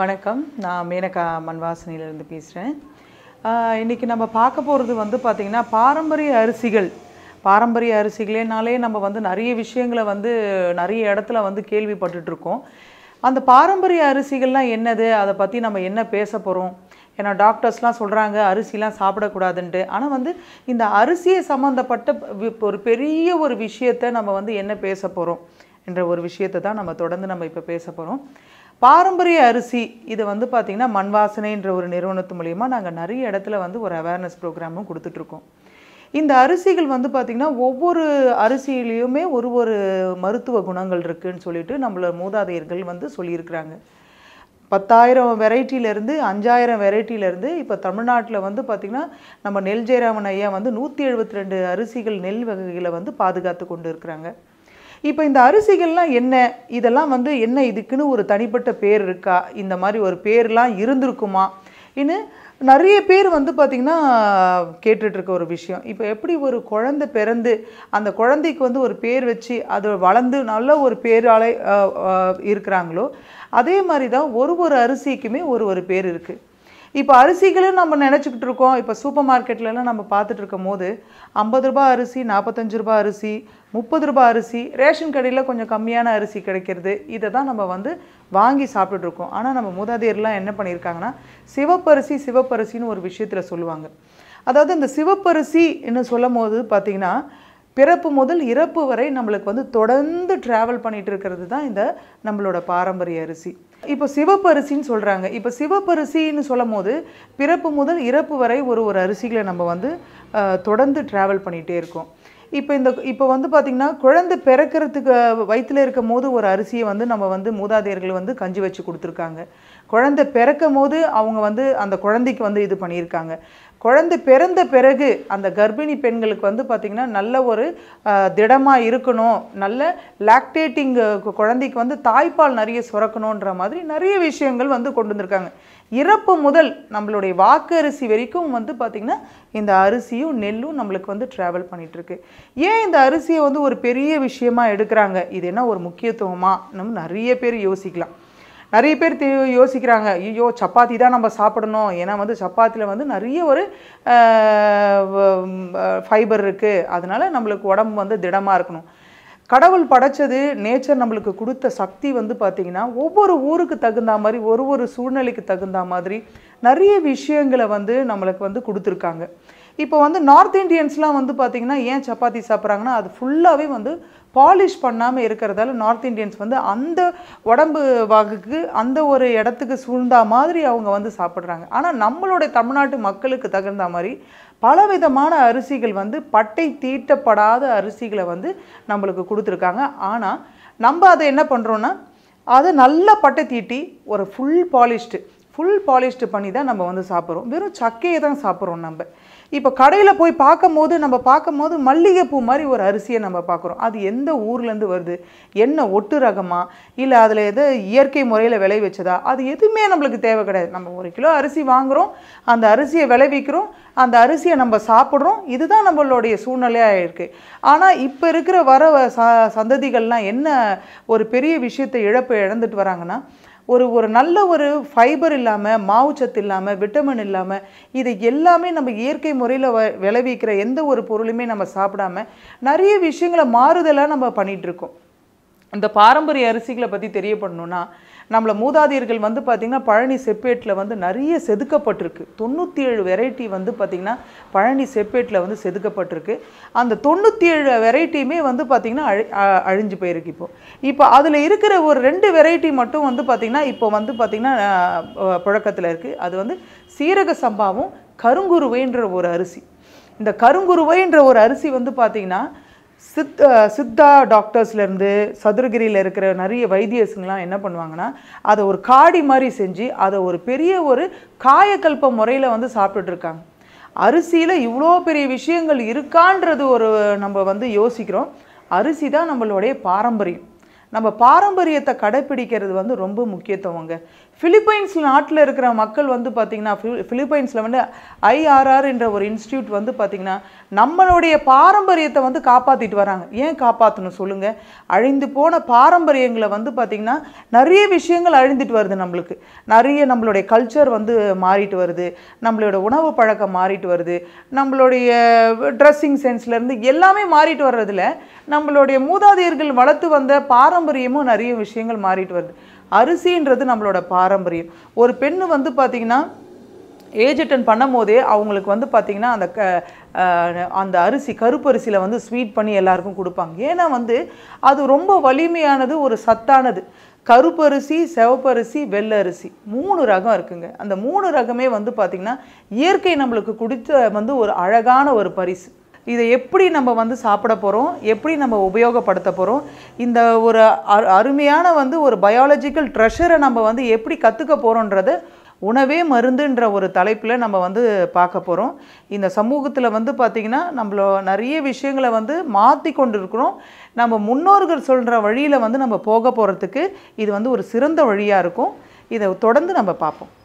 வணக்கம் நான் மேனகா மண்வாசனிலேருந்து பேசுகிறேன் இன்றைக்கி நம்ம பார்க்க போகிறது வந்து பார்த்திங்கன்னா பாரம்பரிய அரிசிகள் பாரம்பரிய அரிசிகளேனாலே நம்ம வந்து நிறைய விஷயங்களை வந்து நிறைய இடத்துல வந்து கேள்விப்பட்டுருக்கோம் அந்த பாரம்பரிய அரிசிகள்லாம் என்னது அதை பற்றி நம்ம என்ன பேச போகிறோம் ஏன்னா டாக்டர்ஸ்லாம் சொல்கிறாங்க அரிசிலாம் சாப்பிடக்கூடாதுன்ட்டு ஆனால் வந்து இந்த அரிசியை சம்மந்தப்பட்ட ஒரு பெரிய ஒரு விஷயத்தை நம்ம வந்து என்ன பேச போகிறோம் என்ற ஒரு விஷயத்தை தான் நம்ம தொடர்ந்து நம்ம இப்போ பேச போகிறோம் பாரம்பரிய அரிசி இதை வந்து பார்த்திங்கன்னா மண் வாசனைன்ற ஒரு நிறுவனத்து மூலிமா நாங்கள் நிறைய இடத்துல வந்து ஒரு அவேர்னஸ் ப்ரோக்ராமும் கொடுத்துட்ருக்கோம் இந்த அரிசிகள் வந்து பார்த்திங்கன்னா ஒவ்வொரு அரிசியிலையுமே ஒரு ஒரு மருத்துவ குணங்கள் இருக்குதுன்னு சொல்லிட்டு நம்மளோட மூதாதையர்கள் வந்து சொல்லியிருக்கிறாங்க பத்தாயிரம் வெரைட்டியிலேருந்து அஞ்சாயிரம் வெரைட்டியிலேருந்து இப்போ தமிழ்நாட்டில் வந்து பார்த்திங்கன்னா நம்ம நெல் ஜெயராமன் ஐயா வந்து நூற்றி எழுபத்தி ரெண்டு அரிசிகள் நெல் வகைகளை வந்து பாதுகாத்து கொண்டு இருக்கிறாங்க இப்போ இந்த அரிசிகள்லாம் என்ன இதெல்லாம் வந்து என்ன இதுக்குன்னு ஒரு தனிப்பட்ட பேர் இருக்கா இந்த மாதிரி ஒரு பேர்லாம் இருந்திருக்குமா இன்னும் நிறைய பேர் வந்து பார்த்திங்கன்னா கேட்டுட்ருக்க ஒரு விஷயம் இப்போ எப்படி ஒரு குழந்தை பிறந்து அந்த குழந்தைக்கு வந்து ஒரு பேர் வச்சு அது வளர்ந்து நல்ல ஒரு பேராலை இருக்கிறாங்களோ அதே மாதிரி தான் ஒரு ஒரு அரிசிக்குமே ஒரு ஒரு பேர் இருக்குது இப்போ அரிசிகளும் நம்ம நினச்சிக்கிட்டு இருக்கோம் இப்போ சூப்பர் மார்க்கெட்லலாம் நம்ம பார்த்துட்டு இருக்கும் போது ஐம்பது ரூபா அரிசி நாற்பத்தஞ்சு ரூபா அரிசி முப்பது ரூபா அரிசி ரேஷன் கடையில் கொஞ்சம் கம்மியான அரிசி கிடைக்கிறது இதை தான் நம்ம வந்து வாங்கி சாப்பிட்டுட்ருக்கோம் ஆனால் நம்ம மூதாதையர்லாம் என்ன பண்ணியிருக்காங்கன்னா சிவப்பரிசி சிவப்பரிசின்னு ஒரு விஷயத்தில் சொல்லுவாங்க அதாவது இந்த சிவப்பரிசின்னு சொல்லும் போது பார்த்திங்கன்னா பிறப்பு முதல் இறப்பு வரை நம்மளுக்கு வந்து தொடர்ந்து ட்ராவல் பண்ணிகிட்டு இருக்கிறது தான் இந்த நம்மளோட பாரம்பரிய அரிசி இப்போ சிவப்பரிசின்னு சொல்கிறாங்க இப்போ சிவப்பரிசின்னு சொல்லும் போது பிறப்பு முதல் இறப்பு வரை ஒரு ஒரு அரிசிகளை நம்ம வந்து தொடர்ந்து ட்ராவல் பண்ணிகிட்டே இருக்கோம் இப்போ இந்த இப்போ வந்து பார்த்திங்கன்னா குழந்தை பிறக்கிறதுக்கு வயிற்றில் இருக்கும் போது ஒரு அரிசியை வந்து நம்ம வந்து மூதாதையர்கள் வந்து கஞ்சி வச்சு கொடுத்துருக்காங்க குழந்தை பிறக்கும் போது அவங்க வந்து அந்த குழந்தைக்கு வந்து இது பண்ணியிருக்காங்க குழந்தை பிறந்த பிறகு அந்த கர்ப்பிணி பெண்களுக்கு வந்து பார்த்திங்கன்னா நல்ல ஒரு திடமாக இருக்கணும் நல்ல லாக்டேட்டிங் குழந்தைக்கு வந்து தாய்ப்பால் நிறைய சுரக்கணுன்ற மாதிரி நிறைய விஷயங்கள் வந்து கொண்டு வந்திருக்காங்க இறப்பு முதல் நம்மளுடைய வாக்கு அரிசி வரைக்கும் வந்து பார்த்திங்கன்னா இந்த அரிசியும் நெல்லும் நம்மளுக்கு வந்து ட்ராவல் பண்ணிகிட்ருக்கு ஏன் இந்த அரிசியை வந்து ஒரு பெரிய விஷயமாக எடுக்கிறாங்க இது என்ன ஒரு முக்கியத்துவமாக நம்ம நிறைய பேர் யோசிக்கலாம் நிறைய பேர் யோசிக்கிறாங்க ஐயோ சப்பாத்தி தான் நம்ம சாப்பிடணும் ஏன்னா வந்து சப்பாத்தியில் வந்து நிறைய ஒரு ஃபைபர் இருக்குது அதனால் நம்மளுக்கு உடம்பு வந்து திடமாக இருக்கணும் கடவுள் படைச்சது நேச்சர் நம்மளுக்கு கொடுத்த சக்தி வந்து பார்த்திங்கன்னா ஒவ்வொரு ஊருக்கு தகுந்த மாதிரி ஒரு ஒரு சூழ்நிலைக்கு தகுந்த மாதிரி நிறைய விஷயங்களை வந்து நம்மளுக்கு வந்து கொடுத்துருக்காங்க இப்போ வந்து நார்த் இண்டியன்ஸ்லாம் வந்து பார்த்திங்கன்னா ஏன் சப்பாத்தி சாப்பிட்றாங்கன்னா அது ஃபுல்லாகவே வந்து பாலிஷ் பண்ணாமல் இருக்கிறதால நார்த் இந்தியன்ஸ் வந்து அந்த உடம்பு வகுக்கு அந்த ஒரு இடத்துக்கு சூழ்ந்தா மாதிரி அவங்க வந்து சாப்பிட்றாங்க ஆனால் நம்மளுடைய தமிழ்நாட்டு மக்களுக்கு தகுந்த மாதிரி பலவிதமான அரிசிகள் வந்து பட்டை தீட்டப்படாத அரிசிகளை வந்து நம்மளுக்கு கொடுத்துருக்காங்க ஆனால் நம்ம அதை என்ன பண்ணுறோன்னா அதை நல்லா பட்டை தீட்டி ஒரு ஃபுல் பாலிஷ்டு ஃபுல் பாலிஷ்டு பண்ணி தான் நம்ம வந்து சாப்பிட்றோம் வெறும் சக்கையை தான் சாப்பிட்றோம் நம்ம இப்போ கடையில் போய் பார்க்கும் போது நம்ம பார்க்கும் போது மல்லிகைப்பூ மாதிரி ஒரு அரிசியை நம்ம பார்க்குறோம் அது எந்த ஊர்லேருந்து வருது என்ன ஒட்டு ரகமா இல்லை அதில் எது இயற்கை முறையில் விளைவிச்சதா அது எதுவுமே நம்மளுக்கு தேவை கிடையாது நம்ம ஒரு கிலோ அரிசி வாங்குகிறோம் அந்த அரிசியை விளைவிக்கிறோம் அந்த அரிசியை நம்ம சாப்பிட்றோம் இதுதான் நம்மளுடைய சூழ்நிலையாக இருக்குது ஆனால் இப்போ இருக்கிற வர சந்ததிகள்லாம் என்ன ஒரு பெரிய விஷயத்தை இழப்பு இழந்துட்டு வராங்கன்னா ஒரு ஒரு நல்ல ஒரு ஃபைபர் இல்லாமல் மாவுச்சத்து இல்லாமல் விட்டமின் இல்லாமல் இது எல்லாமே நம்ம இயற்கை முறையில் வ விளைவிக்கிற எந்த ஒரு பொருளுமே நம்ம சாப்பிடாம நிறைய விஷயங்களை மாறுதலாக நம்ம பண்ணிகிட்ருக்கோம் இந்த பாரம்பரிய அரிசிகளை பற்றி தெரியப்படணும்னா நம்மளை மூதாதியர்கள் வந்து பார்த்திங்கன்னா பழனி செப்பேட்டில் வந்து நிறைய செதுக்கப்பட்டிருக்கு தொண்ணூற்றி ஏழு வெரைட்டி வந்து பார்த்திங்கன்னா பழனி செப்பேட்டில் வந்து செதுக்கப்பட்டிருக்கு அந்த தொண்ணூற்றி ஏழு வெரைட்டியுமே வந்து பார்த்திங்கன்னா அழி அழிஞ்சு போயிருக்கு இப்போது இப்போ அதில் இருக்கிற ஒரு ரெண்டு வெரைட்டி மட்டும் வந்து பார்த்திங்கன்னா இப்போ வந்து பார்த்திங்கன்னா புழக்கத்தில் இருக்குது அது வந்து சீரக சம்பாவும் கருங்குருவைன்ற ஒரு அரிசி இந்த கருங்குருவைன்ற ஒரு அரிசி வந்து பார்த்திங்கன்னா சித் சித்தா டாக்டர்ஸ்லேருந்து சதுரகிரியில் இருக்கிற நிறைய வைத்தியஸுங்கெலாம் என்ன பண்ணுவாங்கன்னா அதை ஒரு காடி மாதிரி செஞ்சு அதை ஒரு பெரிய ஒரு காயக்கல்ப முறையில் வந்து சாப்பிட்டுட்ருக்காங்க அரிசியில் இவ்வளோ பெரிய விஷயங்கள் இருக்கான்றது ஒரு நம்ம வந்து யோசிக்கிறோம் அரிசி தான் நம்மளுடைய பாரம்பரியம் நம்ம பாரம்பரியத்தை கடைப்பிடிக்கிறது வந்து ரொம்ப முக்கியத்துவங்க ஃபிலிப்பைன்ஸ் நாட்டில் இருக்கிற மக்கள் வந்து பார்த்திங்கன்னா ஃபிலிப்பைன்ஸில் வந்து ஐஆர்ஆர் என்ற ஒரு இன்ஸ்டியூட் வந்து பார்த்திங்கன்னா நம்மளுடைய பாரம்பரியத்தை வந்து காப்பாற்றிட்டு வராங்க ஏன் காப்பாற்றணும் சொல்லுங்கள் அழிந்து போன பாரம்பரியங்களை வந்து பார்த்திங்கன்னா நிறைய விஷயங்கள் அழிந்துட்டு வருது நம்மளுக்கு நிறைய நம்மளுடைய கல்ச்சர் வந்து மாறிட்டு வருது நம்மளோட உணவு பழக்கம் மாறிட்டு வருது நம்மளுடைய ட்ரெஸ்ஸிங் சென்ஸ்லேருந்து எல்லாமே மாறிட்டு வர்றதில் நம்மளுடைய மூதாதையர்கள் வளர்த்து வந்த பாரம்பரிய பாரம்பரியமும் நிறைய விஷயங்கள் மாறிட்டு வருது அரிசின்றது நம்மளோட பாரம்பரியம் ஒரு பெண்ணு வந்து பார்த்திங்கன்னா ஏஜ் அட்டன் பண்ணும் போதே அவங்களுக்கு வந்து பார்த்திங்கன்னா அந்த க அந்த அரிசி கருப்பரிசியில் வந்து ஸ்வீட் பண்ணி எல்லாருக்கும் கொடுப்பாங்க ஏன்னா வந்து அது ரொம்ப வலிமையானது ஒரு சத்தானது கருப்பரிசி செவப்பரிசி வெள்ளரிசி மூணு ரகம் இருக்குங்க அந்த மூணு ரகமே வந்து பார்த்திங்கன்னா இயற்கை நம்மளுக்கு கொடுத்த வந்து ஒரு அழகான ஒரு பரிசு இதை எப்படி நம்ம வந்து சாப்பிட போகிறோம் எப்படி நம்ம உபயோகப்படுத்த போகிறோம் இந்த ஒரு அருமையான வந்து ஒரு பயாலஜிக்கல் ட்ரெஷரை நம்ம வந்து எப்படி கற்றுக்க போகிறோன்றது உணவே மருந்துன்ற ஒரு தலைப்பில் நம்ம வந்து பார்க்க போகிறோம் இந்த சமூகத்தில் வந்து பார்த்திங்கன்னா நம்மளோ நிறைய விஷயங்களை வந்து மாற்றி கொண்டு இருக்கிறோம் நம்ம முன்னோர்கள் சொல்கிற வழியில் வந்து நம்ம போக போகிறதுக்கு இது வந்து ஒரு சிறந்த வழியாக இருக்கும் இதை தொடர்ந்து நம்ம பார்ப்போம்